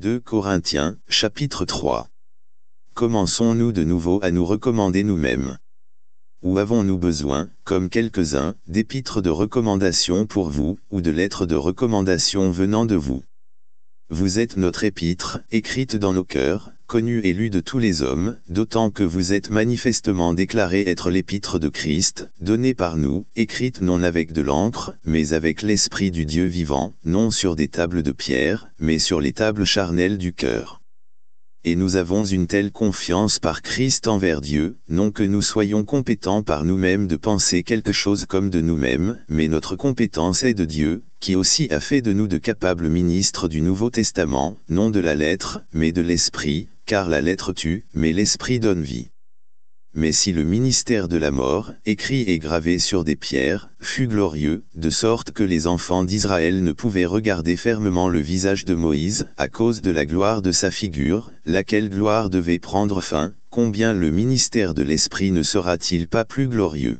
2 Corinthiens, chapitre 3. Commençons-nous de nouveau à nous recommander nous-mêmes Ou avons-nous besoin, comme quelques-uns, d'épîtres de recommandation pour vous, ou de lettres de recommandation venant de vous Vous êtes notre épître, écrite dans nos cœurs, connu élu de tous les hommes, d'autant que vous êtes manifestement déclaré être l'épître de Christ, donnée par nous, écrite non avec de l'encre, mais avec l'Esprit du Dieu vivant, non sur des tables de pierre, mais sur les tables charnelles du cœur. Et nous avons une telle confiance par Christ envers Dieu, non que nous soyons compétents par nous-mêmes de penser quelque chose comme de nous-mêmes, mais notre compétence est de Dieu, qui aussi a fait de nous de capables ministres du Nouveau Testament, non de la lettre, mais de l'Esprit, car la lettre tue, mais l'esprit donne vie. Mais si le ministère de la mort, écrit et gravé sur des pierres, fut glorieux, de sorte que les enfants d'Israël ne pouvaient regarder fermement le visage de Moïse, à cause de la gloire de sa figure, laquelle gloire devait prendre fin, combien le ministère de l'Esprit ne sera-t-il pas plus glorieux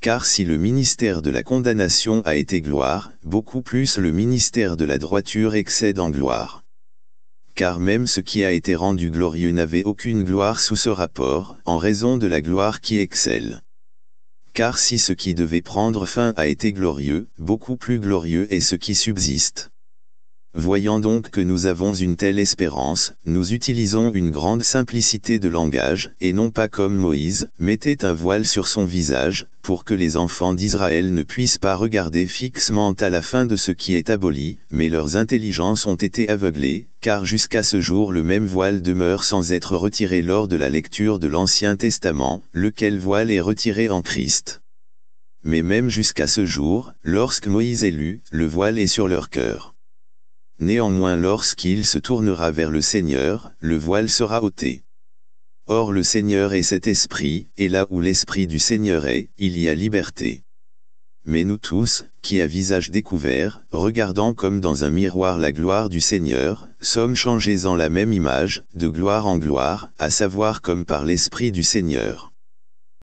Car si le ministère de la condamnation a été gloire, beaucoup plus le ministère de la droiture excède en gloire car même ce qui a été rendu glorieux n'avait aucune gloire sous ce rapport, en raison de la gloire qui excelle. Car si ce qui devait prendre fin a été glorieux, beaucoup plus glorieux est ce qui subsiste. Voyant donc que nous avons une telle espérance, nous utilisons une grande simplicité de langage, et non pas comme Moïse, mettait un voile sur son visage, pour que les enfants d'Israël ne puissent pas regarder fixement à la fin de ce qui est aboli, mais leurs intelligences ont été aveuglées, car jusqu'à ce jour le même voile demeure sans être retiré lors de la lecture de l'Ancien Testament, lequel voile est retiré en Christ. Mais même jusqu'à ce jour, lorsque Moïse est lu, le voile est sur leur cœur. Néanmoins lorsqu'il se tournera vers le Seigneur, le voile sera ôté. Or le Seigneur est cet esprit, et là où l'esprit du Seigneur est, il y a liberté. Mais nous tous, qui à visage découvert, regardant comme dans un miroir la gloire du Seigneur, sommes changés en la même image, de gloire en gloire, à savoir comme par l'Esprit du Seigneur.